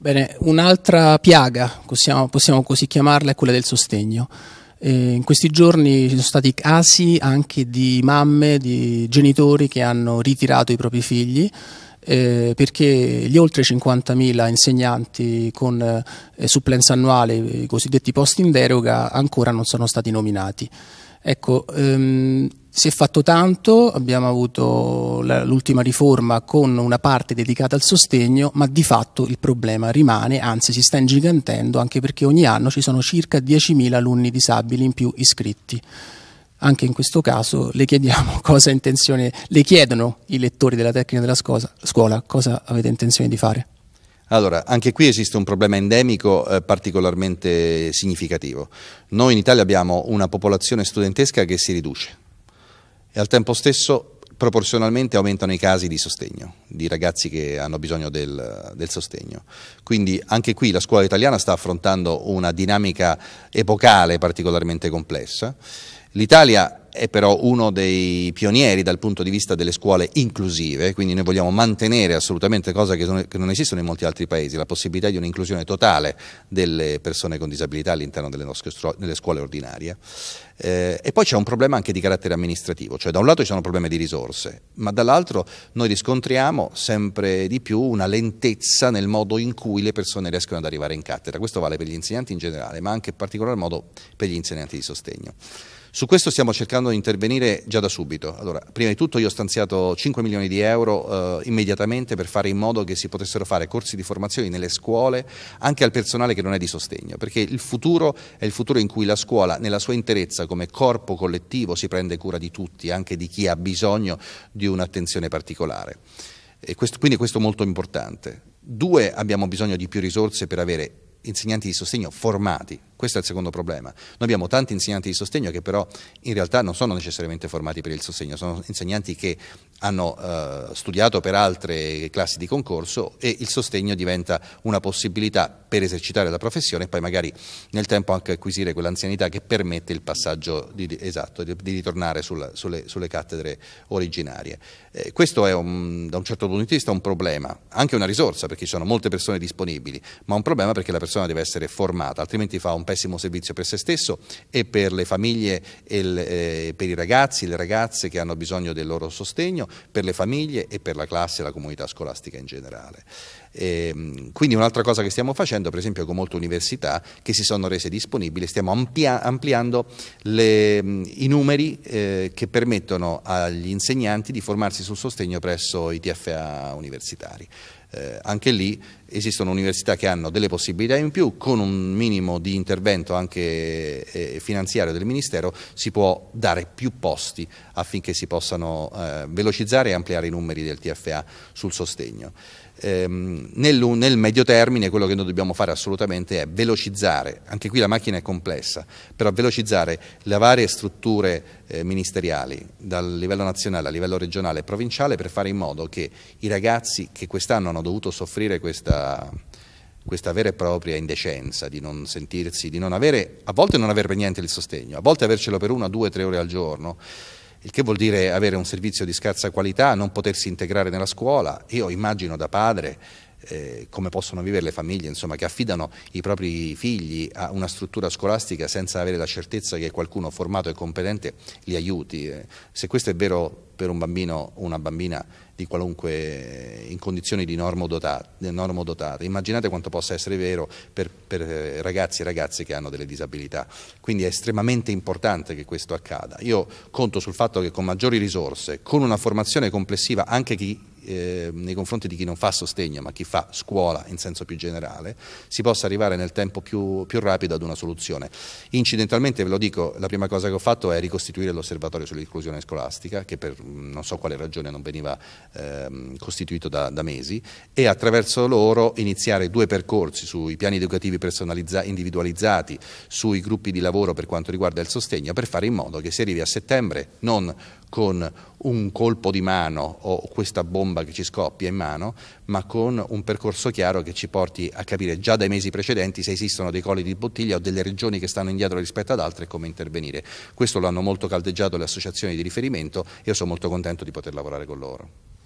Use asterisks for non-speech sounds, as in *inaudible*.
Bene, un'altra piaga, possiamo, possiamo, così chiamarla, è quella del sostegno. Eh, in questi giorni ci sono stati casi anche di mamme, di genitori che hanno ritirato i propri figli eh, perché gli oltre 50.000 insegnanti con eh, supplenza annuale, i cosiddetti posti in deroga, ancora non sono stati nominati. Ecco, ehm, si è fatto tanto, abbiamo avuto l'ultima riforma con una parte dedicata al sostegno, ma di fatto il problema rimane, anzi si sta ingigantendo, anche perché ogni anno ci sono circa 10.000 alunni disabili in più iscritti. Anche in questo caso le chiediamo *laughs* cosa intenzione, le chiedono i lettori della tecnica della scuola cosa avete intenzione di fare. Allora, anche qui esiste un problema endemico eh, particolarmente significativo. Noi in Italia abbiamo una popolazione studentesca che si riduce e al tempo stesso proporzionalmente aumentano i casi di sostegno, di ragazzi che hanno bisogno del, del sostegno. Quindi anche qui la scuola italiana sta affrontando una dinamica epocale particolarmente complessa L'Italia è però uno dei pionieri dal punto di vista delle scuole inclusive, quindi noi vogliamo mantenere assolutamente cose che, sono, che non esistono in molti altri paesi, la possibilità di un'inclusione totale delle persone con disabilità all'interno delle, delle, scuole ordinarie. Eh, e poi c'è un problema anche di carattere amministrativo, cioè da un lato ci sono problemi di risorse, ma dall'altro noi riscontriamo sempre di più una lentezza nel modo in cui le persone riescono ad arrivare in cattedra. Questo vale per gli insegnanti in generale, ma anche in particolar modo per gli insegnanti di sostegno. Su questo stiamo cercando di intervenire già da subito. Allora, prima di tutto io ho stanziato 5 milioni di euro eh, immediatamente per fare in modo che si potessero fare corsi di formazione nelle scuole anche al personale che non è di sostegno, perché il futuro è il futuro in cui la scuola nella sua interezza come corpo collettivo si prende cura di tutti, anche di chi ha bisogno di un'attenzione particolare. Questo, quindi questo è molto importante. Due, abbiamo bisogno di più risorse per avere insegnanti di sostegno formati, questo è il secondo problema. Noi abbiamo tanti insegnanti di sostegno che però in realtà non sono necessariamente formati per il sostegno, sono insegnanti che hanno eh, studiato per altre classi di concorso e il sostegno diventa una possibilità per esercitare la professione e poi magari nel tempo anche acquisire quell'anzianità che permette il passaggio di, esatto, di, di ritornare sulla, sulle, sulle, cattedre originarie. Eh, questo è un, da un certo punto di vista un problema, anche una risorsa perché ci sono molte persone disponibili, ma un problema perché la persona deve essere formata, altrimenti fa un pessimo servizio per se stesso e per le famiglie e il, eh, per i ragazzi e le ragazze che hanno bisogno del loro sostegno, per le famiglie e per la classe e la comunità scolastica in generale. E, ehm, quindi un'altra cosa che stiamo facendo, per esempio con molte università che si sono rese disponibili, stiamo amplia ampliando le, i numeri eh, che permettono agli insegnanti di formarsi sul sostegno presso i TFA universitari. Eh, anche lì esistono università che hanno delle possibilità in più, con un minimo di intervento anche eh, finanziario del Ministero si può dare più posti affinché si possano eh, velocizzare e ampliare i numeri del TFA sul sostegno ehm, nel, nel, medio termine quello che noi dobbiamo fare assolutamente è velocizzare, anche qui la macchina è complessa, però velocizzare le varie strutture eh, ministeriali dal livello nazionale a livello regionale e provinciale per fare in modo che i ragazzi che quest'anno hanno dovuto soffrire questa, questa vera e propria indecenza di non sentirsi, di non avere, a volte non avere per niente il sostegno, a volte avercelo per una, due, tre ore al giorno, il che vuol dire avere un servizio di scarsa qualità, non potersi integrare nella scuola. Io immagino da padre eh, come possono vivere le famiglie insomma, che affidano i propri figli a una struttura scolastica senza avere la certezza che qualcuno formato e competente li aiuti. Eh, se questo è vero per un bambino o una bambina di qualunque eh, in condizioni di normodotata, immaginate quanto possa essere vero per, per eh, ragazzi e ragazze che hanno delle disabilità. Quindi è estremamente importante che questo accada. Io conto sul fatto che con maggiori risorse, con una formazione complessiva anche chi eh, nei confronti di chi non fa sostegno ma chi fa scuola in senso più generale, si possa arrivare nel tempo più, più rapido ad una soluzione. Incidentalmente, ve lo dico, la prima cosa che ho fatto è ricostituire l'osservatorio sull'inclusione scolastica, che per non so quale ragione non veniva eh, costituito da, da, mesi, e attraverso loro iniziare due percorsi sui piani educativi individualizzati, sui gruppi di lavoro per quanto riguarda il sostegno, per fare in modo che si arrivi a settembre non con un colpo di mano o questa bomba che ci scoppia in mano, ma con un percorso chiaro che ci porti a capire già dai mesi precedenti se esistono dei colli di bottiglia o delle regioni che stanno indietro rispetto ad altre e come intervenire. Questo lo hanno molto caldeggiato le associazioni di riferimento e io sono molto contento di poter lavorare con loro.